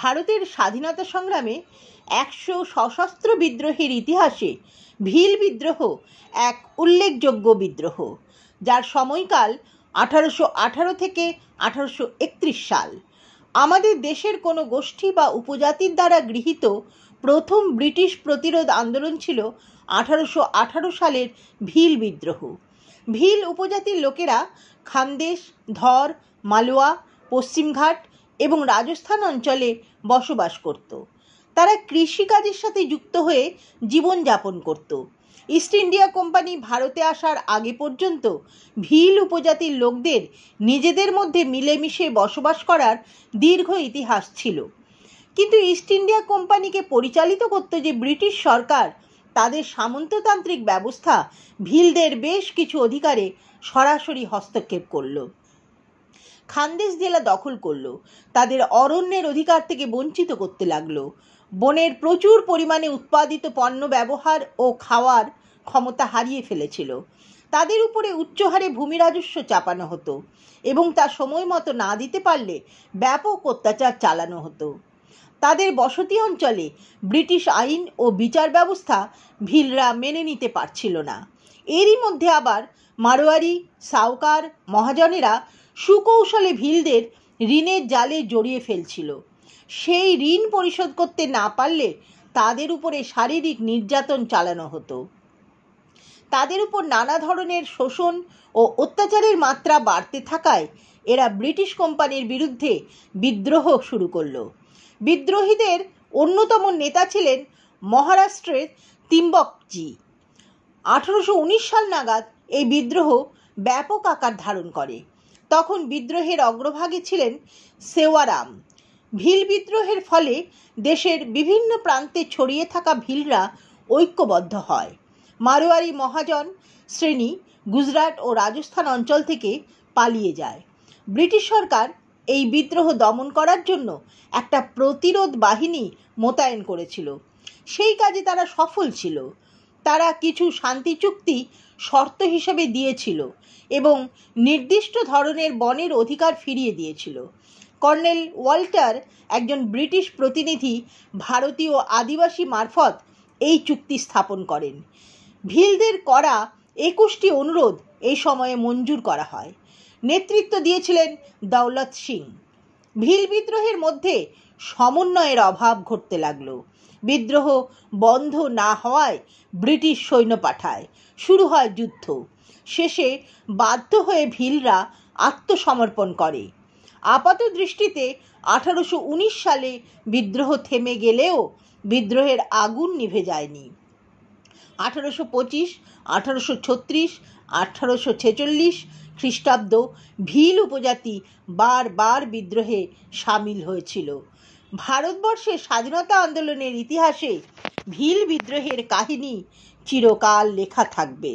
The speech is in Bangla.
ভারতের স্বাধীনতা সংগ্রামে একশো সশস্ত্র বিদ্রোহের ইতিহাসে ভিল বিদ্রোহ এক উল্লেখযোগ্য বিদ্রোহ যার সময়কাল আঠারোশো আঠারো থেকে আঠারোশো একত্রিশ সাল আমাদের দেশের কোনো গোষ্ঠী বা উপজাতির দ্বারা গৃহীত প্রথম ব্রিটিশ প্রতিরোধ আন্দোলন ছিল আঠারোশো আঠারো সালের ভিল বিদ্রোহ ভিল উপজাতির লোকেরা খানদেশ ধর মালুয়া পশ্চিমঘাট এবং রাজস্থান অঞ্চলে বসবাস করত তারা কৃষিকাজের সাথে যুক্ত হয়ে জীবনযাপন করত ইস্ট ইন্ডিয়া কোম্পানি ভারতে আসার আগে পর্যন্ত ভিল উপজাতির লোকদের নিজেদের মধ্যে মিলেমিশে বসবাস করার দীর্ঘ ইতিহাস ছিল কিন্তু ইস্ট ইন্ডিয়া কোম্পানিকে পরিচালিত করত যে ব্রিটিশ সরকার তাদের সামন্ততান্ত্রিক ব্যবস্থা ভিলদের বেশ কিছু অধিকারে সরাসরি হস্তক্ষেপ করলো খান্দেশ জেলা দখল করল তাদের অরণ্যের অধিকার থেকে বঞ্চিত করতে লাগলো বনের প্রচুর পরিমাণে উৎপাদিত পণ্য ব্যবহার ও খাওয়ার ক্ষমতা হারিয়ে ফেলেছিল তাদের উপরে উচ্চহারে ভূমি রাজস্ব চাপানো হতো এবং তা সময় মতো না দিতে পারলে ব্যাপক অত্যাচার চালানো হতো তাদের বসতি অঞ্চলে ব্রিটিশ আইন ও বিচার ব্যবস্থা ভিলরা মেনে নিতে পারছিল না এরই মধ্যে আবার মারোয়ারি সাউকার মহাজনেরা সুকৌশলে ভিলদের ঋণের জালে জড়িয়ে ফেলছিল সেই ঋণ পরিশোধ করতে না পারলে তাদের উপরে শারীরিক নির্যাতন চালানো হতো তাদের উপর নানা ধরনের শোষণ ও অত্যাচারের মাত্রা বাড়তে থাকায় এরা ব্রিটিশ কোম্পানির বিরুদ্ধে বিদ্রোহ শুরু করল বিদ্রোহীদের অন্যতম নেতা ছিলেন মহারাষ্ট্রের তিম্বকজি আঠেরোশো সাল নাগাদ এই বিদ্রোহ ব্যাপক আকার ধারণ করে তখন বিদ্রোহের অগ্রভাগে ছিলেন সেওয়ারাম ভিল বিদ্রোহের ফলে দেশের বিভিন্ন প্রান্তে ছড়িয়ে থাকা ভিলরা ঐক্যবদ্ধ হয় মারোয়ারি মহাজন শ্রেণী গুজরাট ও রাজস্থান অঞ্চল থেকে পালিয়ে যায় ব্রিটিশ সরকার এই বিদ্রোহ দমন করার জন্য একটা প্রতিরোধ বাহিনী মোতায়েন করেছিল সেই কাজে তারা সফল ছিল তারা কিছু শান্তি চুক্তি শর্ত হিসেবে দিয়েছিল এবং নির্দিষ্ট ধরনের বনের অধিকার ফিরিয়ে দিয়েছিল কর্নেল ওয়াল্টার একজন ব্রিটিশ প্রতিনিধি ভারতীয় আদিবাসী মারফত এই চুক্তি স্থাপন করেন ভিলদের করা একুশটি অনুরোধ এই সময়ে মঞ্জুর করা হয় নেতৃত্ব দিয়েছিলেন দৌলত সিং ভিল বিদ্রোহের মধ্যে সমন্বয়ের অভাব ঘটতে লাগলো বিদ্রোহ বন্ধ না হওয়ায় ব্রিটিশ সৈন্য পাঠায় শুরু হয় যুদ্ধ শেষে বাধ্য হয়ে ভিলরা আত্মসমর্পণ করে আপাত দৃষ্টিতে আঠারোশো সালে বিদ্রোহ থেমে গেলেও বিদ্রোহের আগুন নিভে যায়নি আঠারোশো পঁচিশ আঠারোশো ছত্রিশ আঠারোশো ছেচল্লিশ খ্রিস্টাব্দ ভিল উপজাতি বারবার বিদ্রোহে সামিল হয়েছিল ভারতবর্ষের স্বাধীনতা আন্দোলনের ইতিহাসে ভীল বিদ্রোহের কাহিনী চিরকাল লেখা থাকবে